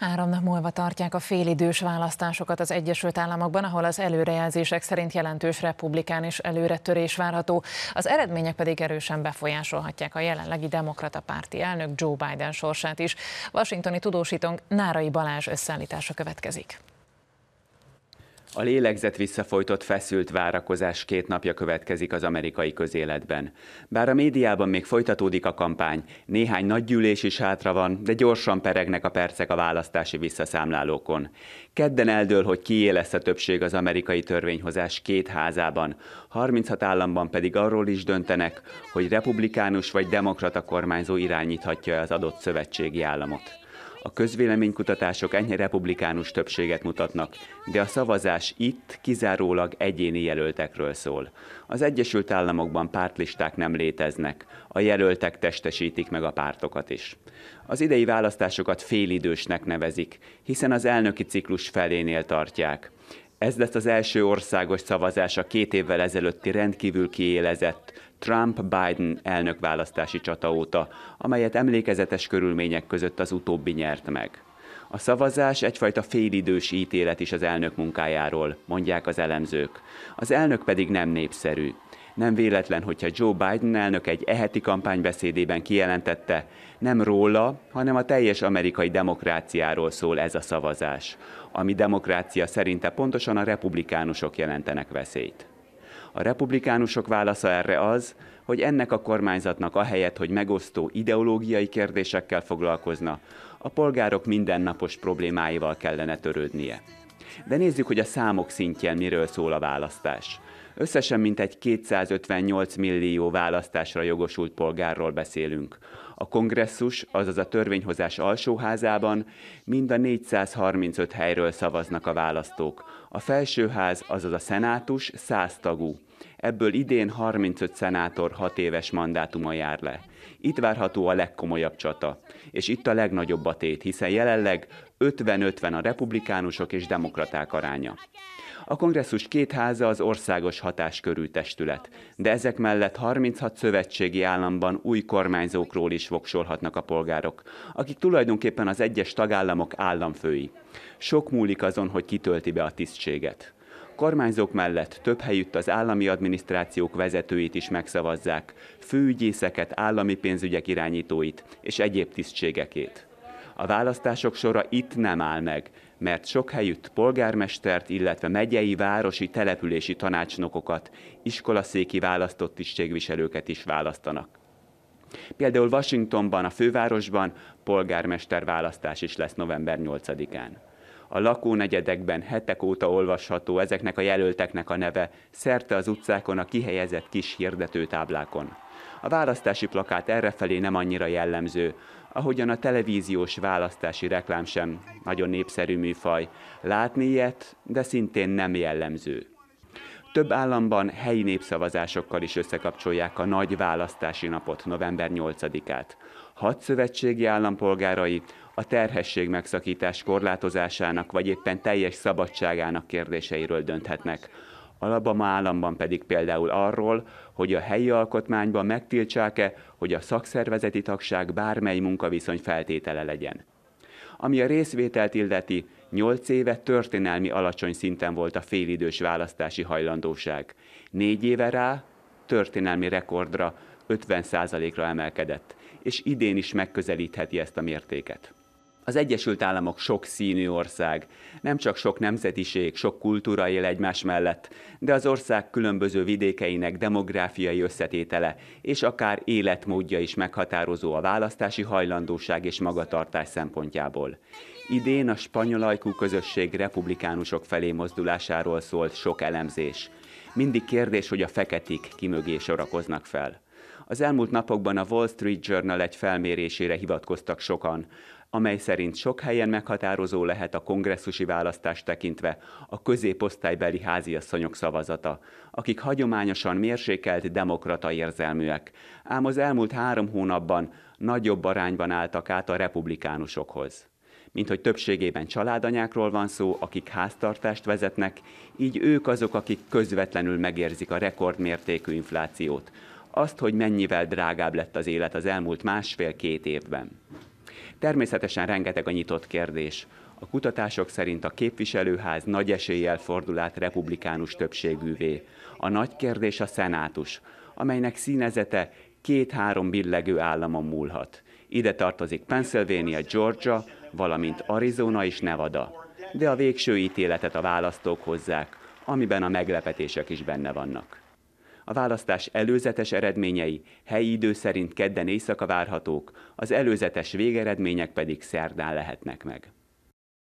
Három nap múlva tartják a félidős választásokat az Egyesült Államokban, ahol az előrejelzések szerint jelentős republikán és előretörés várható, az eredmények pedig erősen befolyásolhatják a jelenlegi demokrata párti elnök Joe Biden sorsát is. Washingtoni tudósítónk Nárai Balázs összeállítása következik. A lélegzet visszafolytott feszült várakozás két napja következik az amerikai közéletben. Bár a médiában még folytatódik a kampány, néhány nagy gyűlés is hátra van, de gyorsan peregnek a percek a választási visszaszámlálókon. Kedden eldől, hogy kié lesz a többség az amerikai törvényhozás két házában, 36 államban pedig arról is döntenek, hogy republikánus vagy demokrata kormányzó irányíthatja az adott szövetségi államot a közvéleménykutatások enyhe republikánus többséget mutatnak, de a szavazás itt kizárólag egyéni jelöltekről szól. Az Egyesült Államokban pártlisták nem léteznek, a jelöltek testesítik meg a pártokat is. Az idei választásokat félidősnek nevezik, hiszen az elnöki ciklus felénél tartják. Ez lesz az első országos szavazás a két évvel ezelőtti rendkívül kiélezett, Trump-Biden elnökválasztási csata óta, amelyet emlékezetes körülmények között az utóbbi nyert meg. A szavazás egyfajta félidős ítélet is az elnök munkájáról, mondják az elemzők. Az elnök pedig nem népszerű. Nem véletlen, hogyha Joe Biden elnök egy eheti kampánybeszédében kijelentette, nem róla, hanem a teljes amerikai demokráciáról szól ez a szavazás, ami demokrácia szerinte pontosan a republikánusok jelentenek veszélyt. A republikánusok válasza erre az, hogy ennek a kormányzatnak ahelyett, hogy megosztó ideológiai kérdésekkel foglalkozna, a polgárok mindennapos problémáival kellene törődnie. De nézzük, hogy a számok szintjén miről szól a választás. Összesen mintegy 258 millió választásra jogosult polgárról beszélünk. A kongresszus, azaz a törvényhozás alsóházában mind a 435 helyről szavaznak a választók. A felsőház, azaz a szenátus 100 tagú. Ebből idén 35 szenátor 6 éves mandátuma jár le. Itt várható a legkomolyabb csata, és itt a legnagyobb a tét, hiszen jelenleg 50-50 a republikánusok és demokraták aránya. A kongresszus két háza az országos hatáskörű testület, de ezek mellett 36 szövetségi államban új kormányzókról is voksolhatnak a polgárok, akik tulajdonképpen az egyes tagállamok államfői. Sok múlik azon, hogy kitölti be a tisztséget. Kormányzók mellett több helyütt az állami adminisztrációk vezetőit is megszavazzák, főügyészeket, állami pénzügyek irányítóit és egyéb tisztségekét. A választások sora itt nem áll meg, mert sok helyütt polgármestert, illetve megyei, városi, települési tanácsnokokat, iskolaszéki választott tisztségviselőket is választanak. Például Washingtonban, a fővárosban polgármester választás is lesz november 8-án. A lakónegyedekben hetek óta olvasható ezeknek a jelölteknek a neve szerte az utcákon a kihelyezett kis hirdetőtáblákon. A választási plakát errefelé nem annyira jellemző, ahogyan a televíziós választási reklám sem nagyon népszerű műfaj. Látni ilyet, de szintén nem jellemző. Több államban helyi népszavazásokkal is összekapcsolják a nagy választási napot, november 8-át. Hat szövetségi állampolgárai a terhesség megszakítás korlátozásának vagy éppen teljes szabadságának kérdéseiről dönthetnek. Alabama államban pedig például arról, hogy a helyi alkotmányban megtiltsák-e, hogy a szakszervezeti tagság bármely munkaviszony feltétele legyen. Ami a részvételt illeti, 8 éve történelmi alacsony szinten volt a félidős választási hajlandóság. Négy éve rá történelmi rekordra 50%-ra emelkedett, és idén is megközelítheti ezt a mértéket. Az Egyesült Államok sok színű ország. Nem csak sok nemzetiség, sok kultúra él egymás mellett, de az ország különböző vidékeinek demográfiai összetétele és akár életmódja is meghatározó a választási hajlandóság és magatartás szempontjából. Idén a spanyol ajkú közösség republikánusok felé mozdulásáról szólt sok elemzés. Mindig kérdés, hogy a feketik kimögé sorakoznak fel. Az elmúlt napokban a Wall Street Journal egy felmérésére hivatkoztak sokan, amely szerint sok helyen meghatározó lehet a kongresszusi választást tekintve a középosztálybeli háziasszonyok szavazata, akik hagyományosan mérsékelt demokrata érzelműek, ám az elmúlt három hónapban nagyobb arányban álltak át a republikánusokhoz mint hogy többségében családanyákról van szó, akik háztartást vezetnek, így ők azok, akik közvetlenül megérzik a rekordmértékű inflációt, azt, hogy mennyivel drágább lett az élet az elmúlt másfél-két évben. Természetesen rengeteg a nyitott kérdés. A kutatások szerint a képviselőház nagy eséllyel fordul át republikánus többségűvé. A nagy kérdés a szenátus, amelynek színezete két-három billegő államon múlhat. Ide tartozik Pennsylvania, Georgia, valamint Arizona és Nevada. De a végső ítéletet a választók hozzák, amiben a meglepetések is benne vannak. A választás előzetes eredményei helyi idő szerint kedden éjszaka várhatók, az előzetes végeredmények pedig szerdán lehetnek meg.